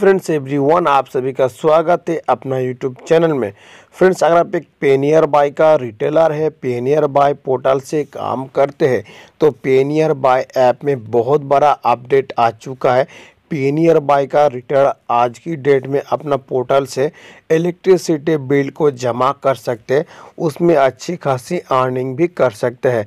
Friends everyone आप सभी का स्वागत है अपना यूट्यूब चैनल में फ्रेंड्स अगर आप एक पेनियर बाय का रिटेलर है पेनियर बाय पोर्टल से काम करते हैं तो पेनियर बाय ऐप में बहुत बड़ा अपडेट आ चुका है पेनियर बाय का रिटेलर आज की डेट में अपना पोर्टल से इलेक्ट्रिसिटी बिल को जमा कर सकते हैं उसमें अच्छी खासी अर्निंग भी कर सकते हैं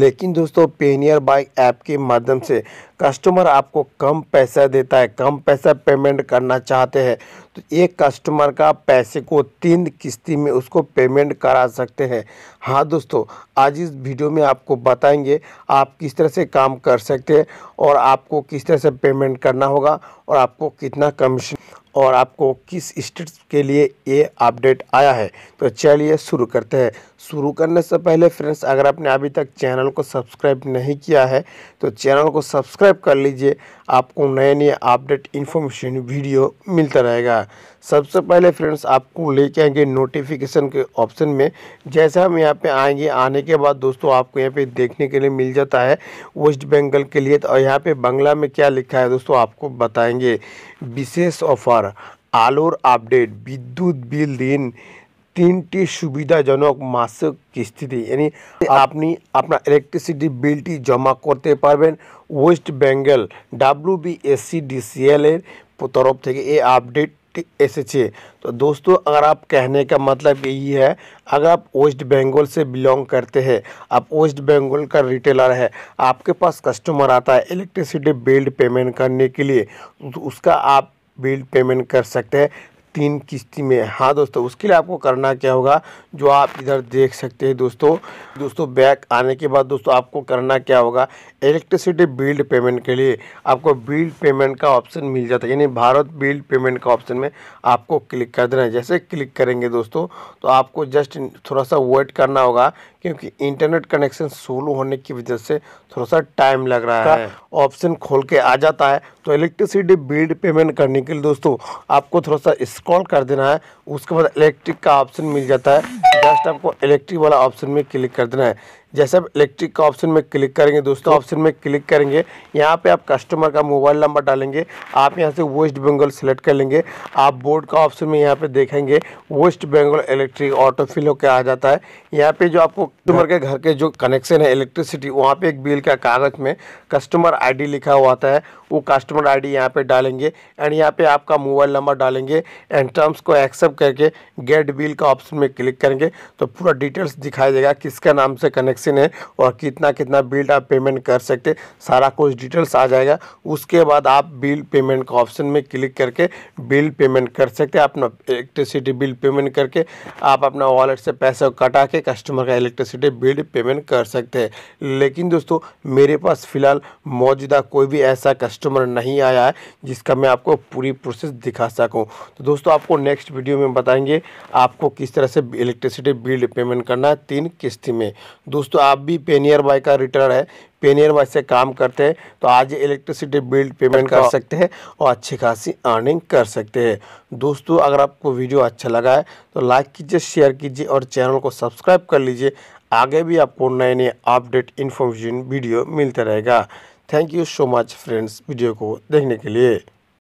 लेकिन दोस्तों पेनियर बाइक ऐप के माध्यम से कस्टमर आपको कम पैसा देता है कम पैसा पेमेंट करना चाहते हैं तो एक कस्टमर का पैसे को तीन किस्ती में उसको पेमेंट करा सकते हैं हाँ दोस्तों आज इस वीडियो में आपको बताएंगे आप किस तरह से काम कर सकते हैं और आपको किस तरह से पेमेंट करना होगा और आपको कितना कमीशन और आपको किस स्टेट्स के लिए ये अपडेट आया है तो चलिए शुरू करते हैं शुरू करने से पहले फ्रेंड्स अगर आपने अभी तक चैनल को सब्सक्राइब नहीं किया है तो चैनल को सब्सक्राइब कर लीजिए आपको नए नए अपडेट इन्फॉर्मेशन वीडियो मिलता रहेगा सबसे पहले फ्रेंड्स आपको लेके आएंगे नोटिफिकेशन के ऑप्शन में जैसे हम यहाँ पे आएंगे आने के बाद दोस्तों आपको यहाँ पे देखने के लिए मिल जाता है वेस्ट बंगाल के लिए तो यहाँ पे बंगला में क्या लिखा है दोस्तों आपको बताएंगे विशेष ऑफर पर आलोर आपडेट विद्युत बिल दिन तीन टी सुविधाजनक मासिक किस्ती यानी आपनी अपना इलेक्ट्रिसिटी जमा करते আপনি West Bengal W B S C D C L एर तरफ থেকে এই আপডেট एसएचए तो दोस्तों अगर आप कहने का मतलब यही है अगर आप वेस्ट बंगाल से बिलोंग करते हैं आप वेस्ट बंगाल का रिटेलर है आपके पास कस्टमर आता है इलेक्ट्रिसिटी बिल पेमेंट करने के लिए तो उसका आप बिल पेमेंट कर सकते हैं तीन किस्ती में हाँ दोस्तों उसके लिए आपको करना क्या होगा जो आप इधर देख सकते हैं दोस्तों दोस्तों बैक आने के बाद दोस्तों आपको करना क्या होगा इलेक्ट्रिसिटी बिल पेमेंट के लिए आपको बिल पेमेंट का ऑप्शन मिल जाता है यानी भारत बिल पेमेंट का ऑप्शन में आपको क्लिक कर देना है जैसे क्लिक करेंगे दोस्तों तो आपको जस्ट थोड़ा सा वेट करना होगा क्योंकि इंटरनेट कनेक्शन सोलो होने की वजह से थोड़ा सा टाइम लग रहा है ऑप्शन हाँ। खोल के आ जाता है तो इलेक्ट्रिसिटी बिल पेमेंट करने के लिए दोस्तों आपको थोड़ा सा स्क्रॉल कर देना है उसके बाद इलेक्ट्रिक का ऑप्शन मिल जाता है जस्ट आपको इलेक्ट्रिक वाला ऑप्शन में क्लिक कर देना है जैसे आप इलेक्ट्रिक का ऑप्शन में क्लिक करेंगे दोस्तों ऑप्शन तो- में क्लिक करेंगे यहाँ पे आप कस्टमर का मोबाइल नंबर डालेंगे आप यहाँ से वेस्ट बंगाल सेलेक्ट कर लेंगे आप बोर्ड का ऑप्शन में यहाँ पे देखेंगे West Bengal electric auto fill होकर आ जाता है यहाँ पे जो आपको कस्टमर हाँ। के घर के जो कनेक्शन है इलेक्ट्रिसिटी वहाँ पर एक बिल का कागज में कस्टमर आई लिखा हुआ आता है वो कस्टमर आई डी यहाँ पर डालेंगे एंड यहाँ पर आपका मोबाइल नंबर डालेंगे एंड टर्म्स को एक्सेप्ट करके गेट बिल का ऑप्शन में क्लिक करेंगे तो पूरा डिटेल्स दिखाई देगा किसका नाम से कनेक्शन वैक्सीन है और कितना कितना बिल आप पेमेंट कर सकते सारा कुछ डिटेल्स आ जाएगा उसके बाद आप बिल पेमेंट का ऑप्शन में क्लिक करके बिल पेमेंट कर सकते हैं अपना इलेक्ट्रिसिटी बिल पेमेंट करके आप अपना वॉलेट से पैसा कटा के कस्टमर का इलेक्ट्रिसिटी बिल पेमेंट कर सकते हैं लेकिन दोस्तों मेरे पास फ़िलहाल मौजूदा कोई भी ऐसा कस्टमर नहीं आया है जिसका मैं आपको पूरी प्रोसेस दिखा सकूँ तो दोस्तों आपको नेक्स्ट वीडियो में बताएंगे आपको किस तरह से इलेक्ट्रिसिटी बिल पेमेंट करना है तीन किस्ती में दोस्तों दोस्तों आप भी पेनियर बाय का रिटर्न है पेनियर बाय से काम करते हैं तो आज इलेक्ट्रिसिटी बिल पेमेंट कर सकते हैं और अच्छी खासी अर्निंग कर सकते हैं दोस्तों अगर आपको वीडियो अच्छा लगा है तो लाइक कीजिए शेयर कीजिए और चैनल को सब्सक्राइब कर लीजिए आगे भी आपको नए नए अपडेट इन्फॉर्मेशन वीडियो मिलता रहेगा thank you so much friends video को देखने के लिए